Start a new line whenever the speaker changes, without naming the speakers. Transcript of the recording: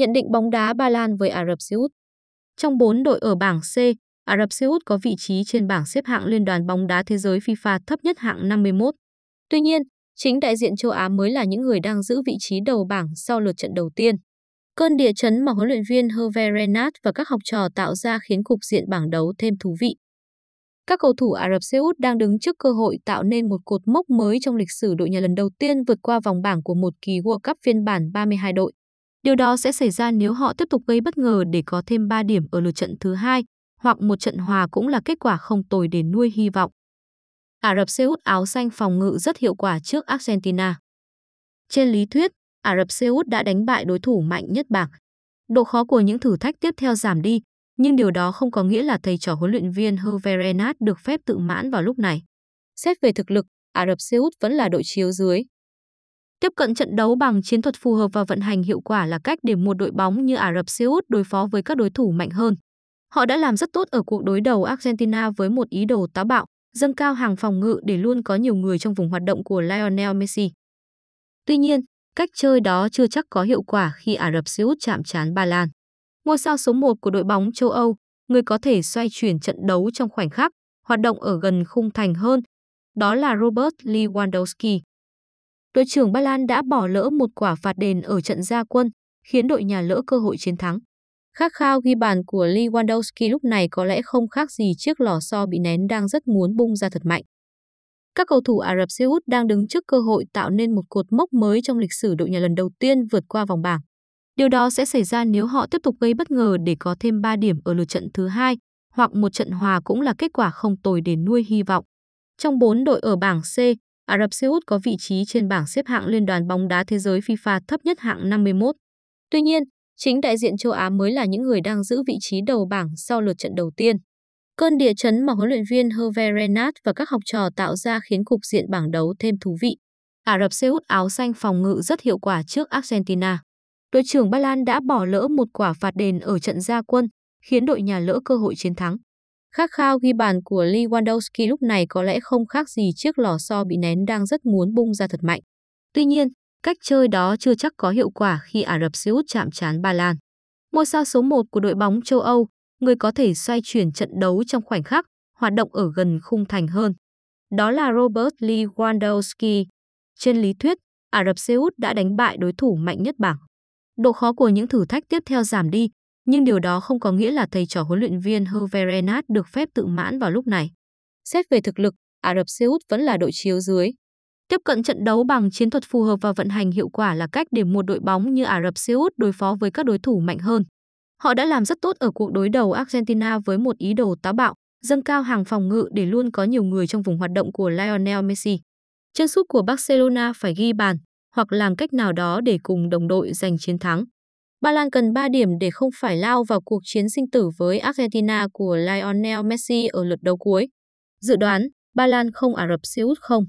nhận định bóng đá Ba Lan với Ả Rập Xê Út. Trong 4 đội ở bảng C, Ả Rập Xê Út có vị trí trên bảng xếp hạng Liên đoàn bóng đá thế giới FIFA thấp nhất hạng 51. Tuy nhiên, chính đại diện châu Á mới là những người đang giữ vị trí đầu bảng sau lượt trận đầu tiên. Cơn địa chấn mà huấn luyện viên Hervé Renat và các học trò tạo ra khiến cục diện bảng đấu thêm thú vị. Các cầu thủ Ả Rập Xê Út đang đứng trước cơ hội tạo nên một cột mốc mới trong lịch sử đội nhà lần đầu tiên vượt qua vòng bảng của một kỳ World Cup phiên bản 32 đội. Điều đó sẽ xảy ra nếu họ tiếp tục gây bất ngờ để có thêm 3 điểm ở lượt trận thứ hai, hoặc một trận hòa cũng là kết quả không tồi để nuôi hy vọng. Ả Rập Xê Út áo xanh phòng ngự rất hiệu quả trước Argentina. Trên lý thuyết, Ả Rập Xê Út đã đánh bại đối thủ mạnh nhất bảng. Độ khó của những thử thách tiếp theo giảm đi, nhưng điều đó không có nghĩa là thầy trò huấn luyện viên Hervé Renat được phép tự mãn vào lúc này. Xét về thực lực, Ả Rập Xê Út vẫn là đội chiếu dưới, Tiếp cận trận đấu bằng chiến thuật phù hợp và vận hành hiệu quả là cách để một đội bóng như Ả Rập Xê Út đối phó với các đối thủ mạnh hơn. Họ đã làm rất tốt ở cuộc đối đầu Argentina với một ý đồ táo bạo, dâng cao hàng phòng ngự để luôn có nhiều người trong vùng hoạt động của Lionel Messi. Tuy nhiên, cách chơi đó chưa chắc có hiệu quả khi Ả Rập Xê Út chạm trán Ba Lan. Ngôi sao số 1 của đội bóng châu Âu, người có thể xoay chuyển trận đấu trong khoảnh khắc, hoạt động ở gần khung thành hơn, đó là Robert Lewandowski đội trưởng Ba Lan đã bỏ lỡ một quả phạt đền ở trận gia quân, khiến đội nhà lỡ cơ hội chiến thắng. Khát khao ghi bàn của Lewandowski lúc này có lẽ không khác gì chiếc lò xo bị nén đang rất muốn bung ra thật mạnh. Các cầu thủ Ả Rập Xê Út đang đứng trước cơ hội tạo nên một cột mốc mới trong lịch sử đội nhà lần đầu tiên vượt qua vòng bảng. Điều đó sẽ xảy ra nếu họ tiếp tục gây bất ngờ để có thêm 3 điểm ở lượt trận thứ hai, hoặc một trận hòa cũng là kết quả không tồi để nuôi hy vọng. Trong 4 đội ở bảng C, Ả Rập Xê Út có vị trí trên bảng xếp hạng Liên đoàn bóng đá thế giới FIFA thấp nhất hạng 51. Tuy nhiên, chính đại diện châu Á mới là những người đang giữ vị trí đầu bảng sau lượt trận đầu tiên. Cơn địa chấn mà huấn luyện viên Hervé Renat và các học trò tạo ra khiến cục diện bảng đấu thêm thú vị. Ả Rập Xê Út áo xanh phòng ngự rất hiệu quả trước Argentina. Đội trưởng Ba Lan đã bỏ lỡ một quả phạt đền ở trận gia quân, khiến đội nhà lỡ cơ hội chiến thắng. Khát khao ghi bàn của Lewandowski lúc này có lẽ không khác gì chiếc lò xo bị nén đang rất muốn bung ra thật mạnh. Tuy nhiên, cách chơi đó chưa chắc có hiệu quả khi Ả Rập Xê Út chạm trán Ba Lan. Ngôi sao số 1 của đội bóng châu Âu, người có thể xoay chuyển trận đấu trong khoảnh khắc, hoạt động ở gần khung thành hơn. Đó là Robert Lewandowski. Trên lý thuyết, Ả Rập Xê Út đã đánh bại đối thủ mạnh nhất bảng. Độ khó của những thử thách tiếp theo giảm đi nhưng điều đó không có nghĩa là thầy trò huấn luyện viên Hoverenat được phép tự mãn vào lúc này. Xét về thực lực, Ả Rập Xê Út vẫn là đội chiếu dưới. Tiếp cận trận đấu bằng chiến thuật phù hợp và vận hành hiệu quả là cách để một đội bóng như Ả Rập Xê Út đối phó với các đối thủ mạnh hơn. Họ đã làm rất tốt ở cuộc đối đầu Argentina với một ý đồ táo bạo, dâng cao hàng phòng ngự để luôn có nhiều người trong vùng hoạt động của Lionel Messi. Chân sút của Barcelona phải ghi bàn hoặc làm cách nào đó để cùng đồng đội giành chiến thắng. Ba Lan cần 3 điểm để không phải lao vào cuộc chiến sinh tử với Argentina của Lionel Messi ở lượt đấu cuối. Dự đoán, Ba Lan không Ả Rập Xê Út không?